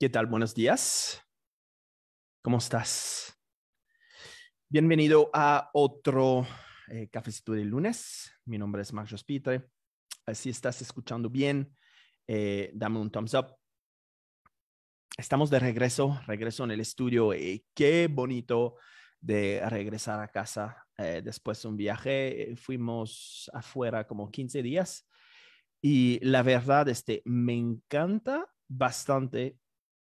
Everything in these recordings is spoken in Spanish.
¿Qué tal? Buenos días. ¿Cómo estás? Bienvenido a otro eh, cafecito del lunes. Mi nombre es Marcos Pitre. Eh, si estás escuchando bien, eh, dame un thumbs up. Estamos de regreso, regreso en el estudio. qué bonito de regresar a casa después de un viaje. fuimos afuera como 15 días y la verdad, este, me encanta bastante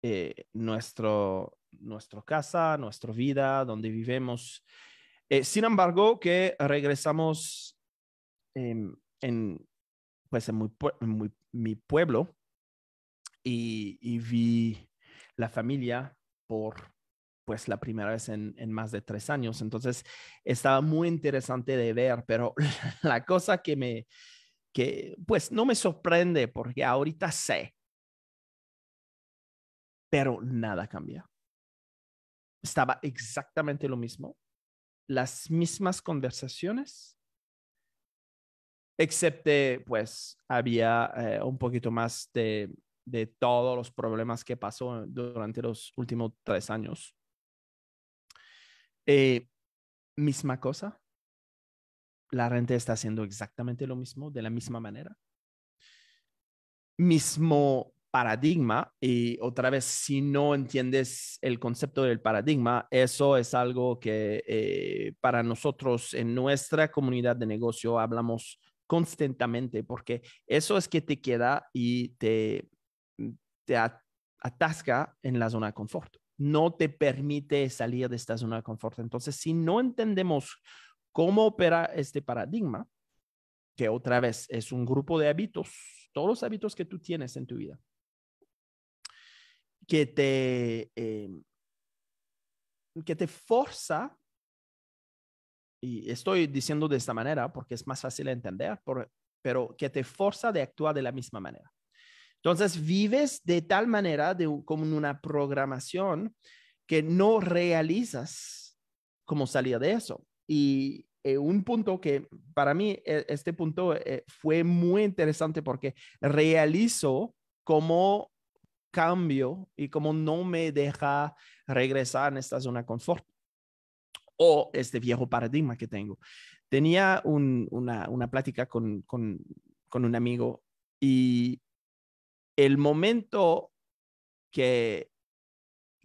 eh, nuestro, nuestra casa, nuestra vida, donde vivimos. Eh, sin embargo, que regresamos en, pues mi pueblo y, vi la familia por pues la primera vez en, más de tres años. Entonces estaba muy interesante de ver, pero la cosa que me, que pues no me sorprende porque ahorita sé pero nada cambia. Estaba exactamente lo mismo, las mismas conversaciones, excepto pues había eh, un poquito más de, todos los problemas que pasó durante los últimos tres años. Eh, misma cosa. La renta está haciendo exactamente lo mismo, de la misma manera. Mismo paradigma y otra vez, si no entiendes el concepto del paradigma, eso es algo que eh, para nosotros en nuestra comunidad de negocio hablamos constantemente porque eso es que te queda y te, te atasca en la zona de confort. No te permite salir de esta zona de confort. Entonces, si no entendemos cómo opera este paradigma, que otra vez es un grupo de hábitos, todos los hábitos que tú tienes en tu vida, que te, eh, que te forza, y estoy diciendo de esta manera porque es más fácil de entender, pero que te forza de actuar de la misma manera. Entonces, vives de tal manera de, como una programación que no realizas cómo salía de eso. Y eh, un punto que para mí, e, este punto eh, fue muy interesante porque realizo cómo cambio y como no me deja regresar en esta zona de confort o este viejo paradigma que tengo. Tenía una, una, plática con, con, un amigo y el momento que,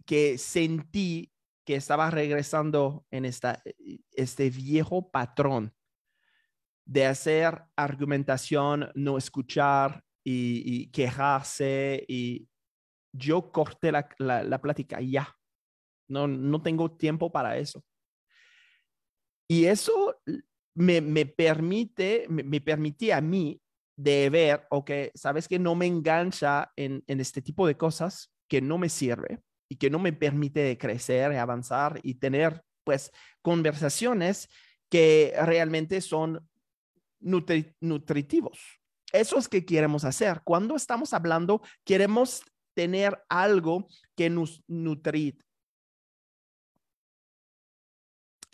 que sentí que estaba regresando en esta, e, este viejo patrón de hacer argumentación, no escuchar y quejarse y yo corté la, la, plática ya. No, no tengo tiempo para eso. Y eso me, permite, me, permitía a mí de ver, ok, sabes que no me engancha en, este tipo de cosas que no me sirve y que no me permite crecer, y avanzar y tener pues conversaciones que realmente son nutritivos. Eso es que queremos hacer. Cuando estamos hablando, queremos tener algo que nos nutrir.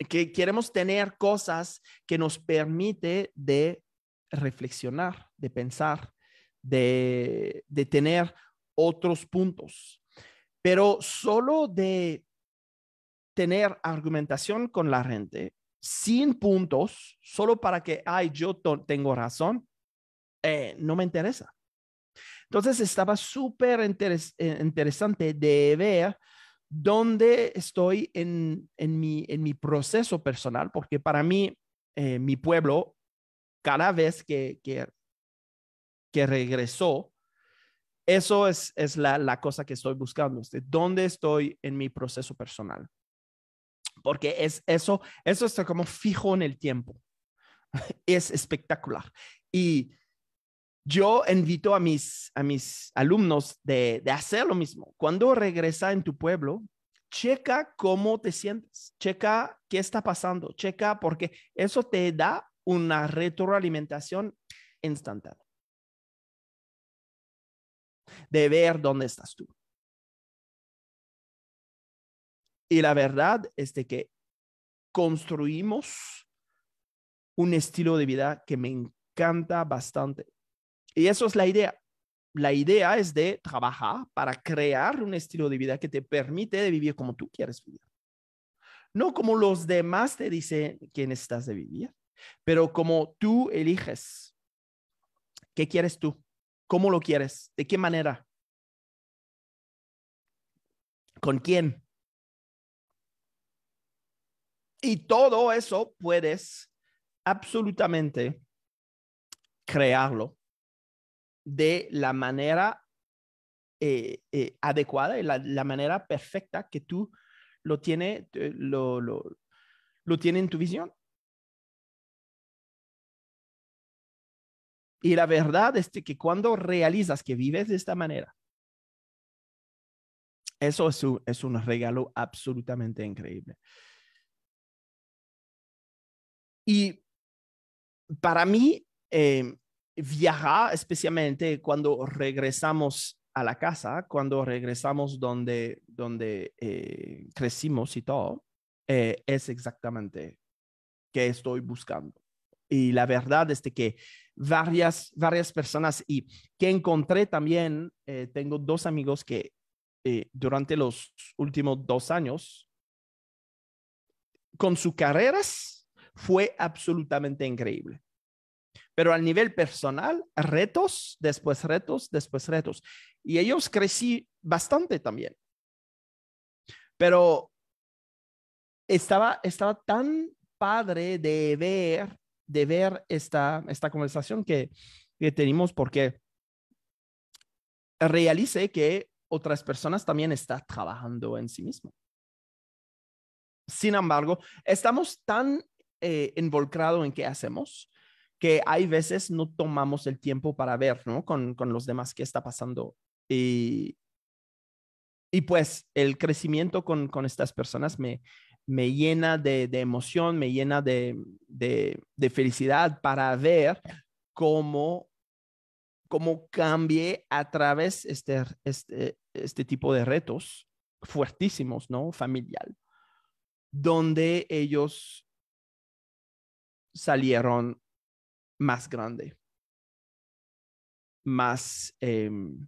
Que queremos tener cosas que nos permite de reflexionar, de pensar, de, tener otros puntos. Pero solo de tener argumentación con la gente sin puntos, solo para que, ay, yo tengo razón, eh, no me interesa. Entonces estaba súper eh, interesante de ver dónde estoy en, en, mi, en mi proceso personal, porque para mí, eh, mi pueblo, cada vez que, que, regresó, eso es, es la, la, cosa que estoy buscando, de este, dónde estoy en mi proceso personal. Porque es eso, eso está como fijo en el tiempo. Es espectacular. Y yo invito a mis, alumnos de, de hacer lo mismo. Cuando regresa en tu pueblo, checa cómo te sientes, checa qué está pasando, checa porque eso te da una retroalimentación instantánea. De ver dónde estás tú. Y la verdad es que construimos un estilo de vida que me encanta bastante y eso es la idea. La idea es de trabajar para crear un estilo de vida que te permite vivir como tú quieres vivir. No como los demás te dicen quién estás de vivir, pero como tú eliges. ¿Qué quieres tú? ¿Cómo lo quieres? ¿De qué manera? ¿Con quién? Y todo eso puedes absolutamente crearlo de la manera eh, eh, adecuada, la, la, manera perfecta que tú lo tienes eh, lo, tiene en tu visión. Y la verdad es que cuando realizas que vives de esta manera, eso es un, regalo absolutamente increíble. Y para mí, em, viajar, especialmente cuando regresamos a la casa, cuando regresamos donde, donde eh, crecimos y todo, eh, es exactamente que estoy buscando. Y la verdad es que varias, varias personas y que encontré también, eh, tengo dos amigos que durante los últimos dos años, con sus carreras, fue absolutamente increíble pero al nivel personal, retos, después retos, después retos. Y ellos crecí bastante también. Pero estaba, tan padre de ver, de ver esta, conversación que, que tenemos porque realicé que otras personas también están trabajando en sí mismo. Sin embargo, estamos tan eh, involucrados en qué hacemos que hay veces no tomamos el tiempo para ver, ¿no? Con, los demás qué está pasando. Y, pues el crecimiento con, estas personas me, me llena de, emoción, me llena de, felicidad para ver cómo, cómo cambié a través este, este, este tipo de retos fuertísimos, ¿no? Familiar, donde ellos salieron más grande, más em,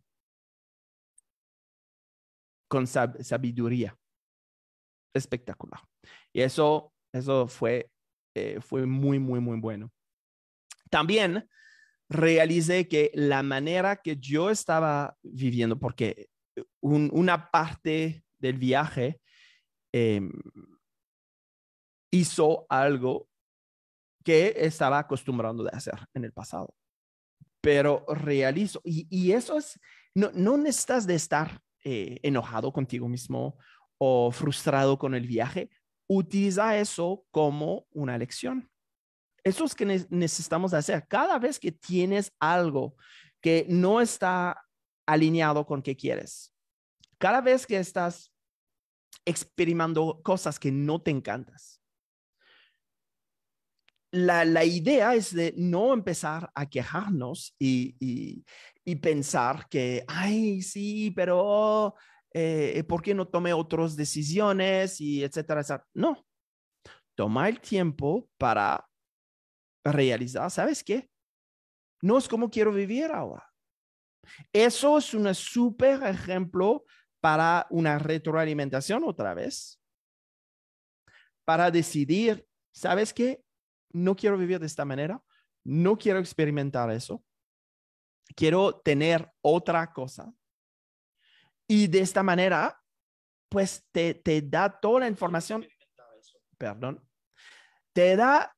con sabiduría. Espectacular. Y eso, eso fue, eh, fue muy, muy, muy bueno. También realicé que la manera que yo estaba viviendo, porque una parte del viaje em, hizo algo que estaba acostumbrando de hacer en el pasado. Pero realizo, y, eso es, no, no necesitas de estar eh, enojado contigo mismo o frustrado con el viaje, utiliza eso como una lección. Eso es que necesitamos hacer. Cada vez que tienes algo que no está alineado con que quieres, cada vez que estás experimentando cosas que no te encantas, la, idea es de no empezar a quejarnos y, pensar que, ay, sí, pero eh, ¿por qué no tomé otras decisiones? Y etcétera, etcétera. No, toma el tiempo para realizar, ¿sabes qué? No es como quiero vivir ahora. Eso es un súper ejemplo para una retroalimentación otra vez, para decidir, ¿sabes qué? no quiero vivir de esta manera, no quiero experimentar eso, quiero tener otra cosa. Y de esta manera, pues te, da toda la información. Perdón. Te da,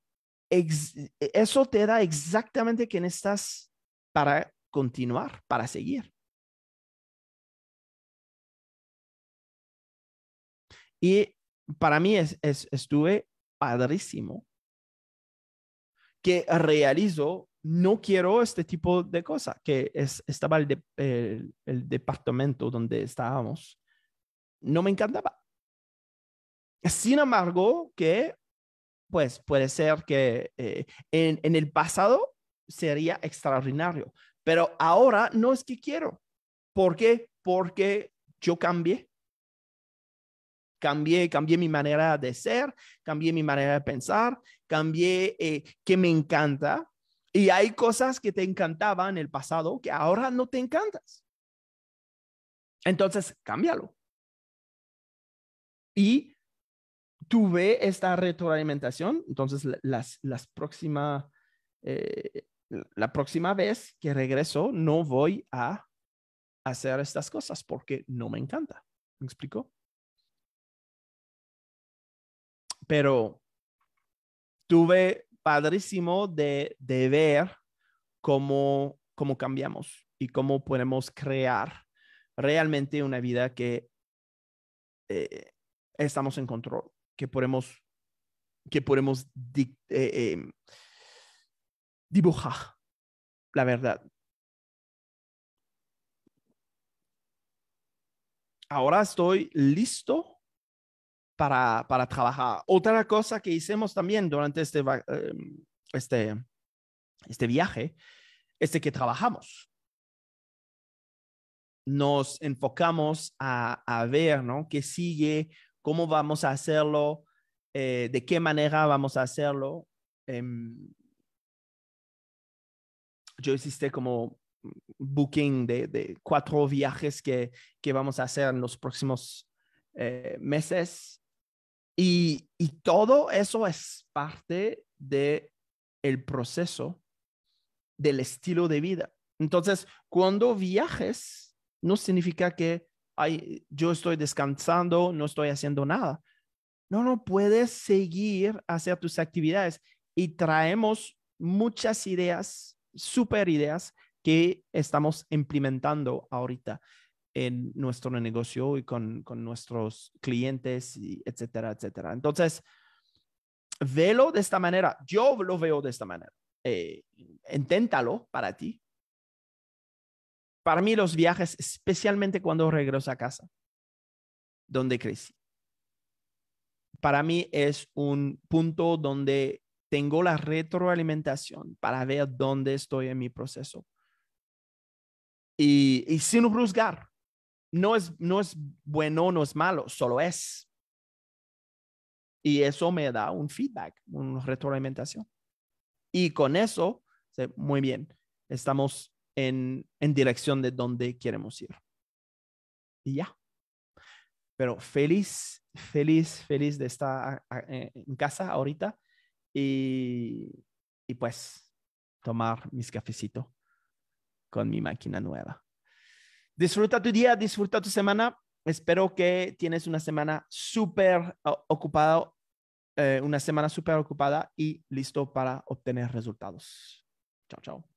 eso te da exactamente quién estás para continuar, para seguir. Y para mí estuve padrísimo que realizo, no quiero este tipo de cosas, que estaba el, departamento donde estábamos, no me encantaba. Sin embargo, que pues puede ser que eh, en, en, el pasado sería extraordinario, pero ahora no es que quiero. ¿Por qué? Porque yo cambié, Cambié, cambié mi manera de ser, cambié mi manera de pensar, cambié eh, que me encanta. Y hay cosas que te encantaban en el pasado que ahora no te encantas. Entonces, cámbialo. Y tuve esta retroalimentación, entonces las, las próxima, eh, la próxima vez que regreso no voy a hacer estas cosas porque no me encanta. ¿Me explico? pero tuve padrísimo de, ver cómo, cambiamos y cómo podemos crear realmente una vida que eh, estamos en control, que podemos, que podemos eh, em, dibujar la verdad. Ahora estoy listo para, trabajar. Otra cosa que hicimos también durante este, em, este, este viaje es que trabajamos. Nos enfocamos a, ver, ¿Qué sigue? ¿Cómo vamos a hacerlo? Eh, ¿De qué manera vamos a hacerlo? Em, yo hiciste como booking de, cuatro viajes que, vamos a hacer en los próximos eh, meses y, todo eso es parte del el proceso del estilo de vida. Entonces, cuando viajes, no significa que yo estoy descansando, no estoy haciendo nada. No, no, puedes seguir hacia tus actividades y traemos muchas ideas, super ideas que estamos implementando ahorita en nuestro negocio y con, nuestros clientes, y etcétera, etcétera. Entonces, velo de esta manera. Yo lo veo de esta manera. Eh, inténtalo para ti. Para mí los viajes, especialmente cuando regreso a casa, donde crecí, para mí es un punto donde tengo la retroalimentación para ver dónde estoy en mi proceso. Y, y sin juzgar, no es, no es bueno, no es malo, solo es. Y eso me da un feedback, una retroalimentación. Y con eso, muy bien, estamos en, dirección de donde queremos ir. Y ya. Pero feliz, feliz, feliz de estar eh, en casa ahorita y, y pues tomar mis cafecitos con mi máquina nueva. Disfruta tu día, disfruta tu semana. Espero que tienes una semana súper ah, ocupada, eh, una semana súper ocupada y listo para obtener resultados. Chao, chao.